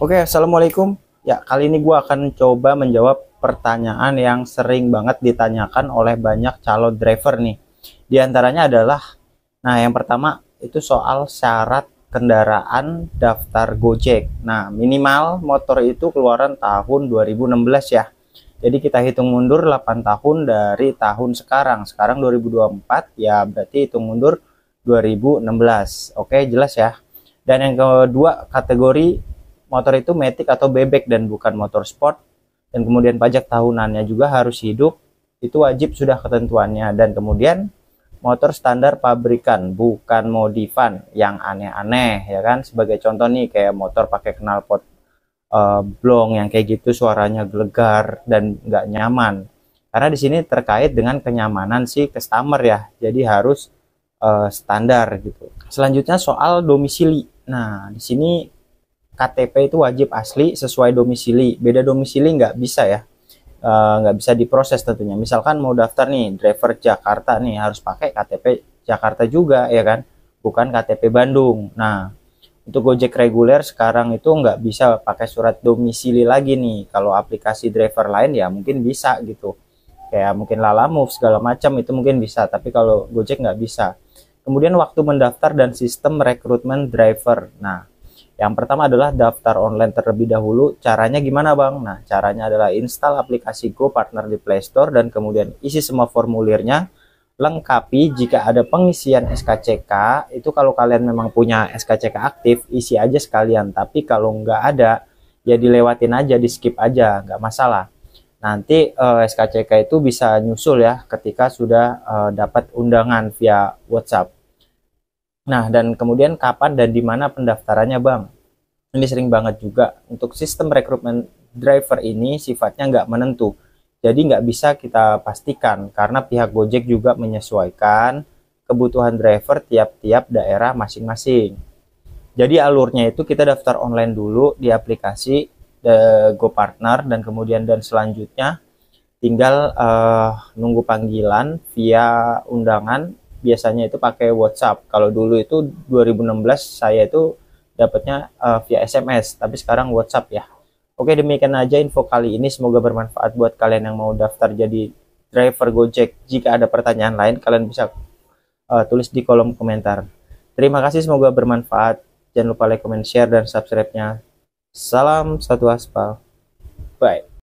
Oke, assalamualaikum. Ya, kali ini gue akan coba menjawab pertanyaan yang sering banget ditanyakan oleh banyak calon driver nih. Di antaranya adalah, nah yang pertama itu soal syarat kendaraan daftar Gojek. Nah, minimal motor itu keluaran tahun 2016 ya. Jadi kita hitung mundur 8 tahun dari tahun sekarang. Sekarang 2024 ya berarti hitung mundur 2016. Oke, jelas ya. Dan yang kedua kategori motor itu metik atau bebek dan bukan motor sport dan kemudian pajak tahunannya juga harus hidup itu wajib sudah ketentuannya dan kemudian motor standar pabrikan bukan modifan yang aneh-aneh ya kan sebagai contoh nih kayak motor pakai knalpot uh, blong yang kayak gitu suaranya gelegar dan nggak nyaman karena di sini terkait dengan kenyamanan si customer ya jadi harus uh, standar gitu selanjutnya soal domisili nah di sini KTP itu wajib asli sesuai domisili. Beda domisili nggak bisa ya, eh, nggak bisa diproses tentunya. Misalkan mau daftar nih driver Jakarta nih harus pakai KTP Jakarta juga ya kan, bukan KTP Bandung. Nah untuk Gojek reguler sekarang itu nggak bisa pakai surat domisili lagi nih. Kalau aplikasi driver lain ya mungkin bisa gitu. Kayak mungkin Lalamove segala macam itu mungkin bisa, tapi kalau Gojek nggak bisa. Kemudian waktu mendaftar dan sistem rekrutmen driver. Nah, yang pertama adalah daftar online terlebih dahulu. Caranya gimana Bang? Nah, caranya adalah install aplikasi Partner di Play Store dan kemudian isi semua formulirnya. Lengkapi jika ada pengisian SKCK, itu kalau kalian memang punya SKCK aktif, isi aja sekalian. Tapi kalau nggak ada, ya dilewatin aja, di skip aja, nggak masalah. Nanti eh, SKCK itu bisa nyusul ya ketika sudah eh, dapat undangan via WhatsApp. Nah, dan kemudian kapan dan di mana pendaftarannya, Bang? Ini sering banget juga. Untuk sistem rekrutmen driver ini sifatnya nggak menentu. Jadi nggak bisa kita pastikan karena pihak Gojek juga menyesuaikan kebutuhan driver tiap-tiap daerah masing-masing. Jadi alurnya itu kita daftar online dulu di aplikasi The GoPartner dan kemudian dan selanjutnya tinggal uh, nunggu panggilan via undangan biasanya itu pakai WhatsApp. Kalau dulu itu 2016 saya itu dapatnya uh, via SMS, tapi sekarang WhatsApp ya. Oke, demikian aja info kali ini. Semoga bermanfaat buat kalian yang mau daftar jadi driver Gojek. Jika ada pertanyaan lain, kalian bisa uh, tulis di kolom komentar. Terima kasih, semoga bermanfaat. Jangan lupa like, comment, share, dan subscribe-nya. Salam satu aspal. Bye.